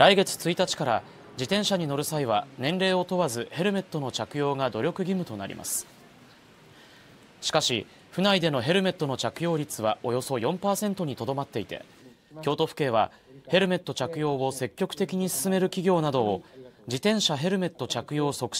来月1日から自転車に乗る際は年齢を問わずヘルメットの着用が努力義務となりますしかし府内でのヘルメットの着用率はおよそ4%にとどまっていて京都府警はヘルメット着用を積極的に進める企業などを自転車ヘルメット着用促進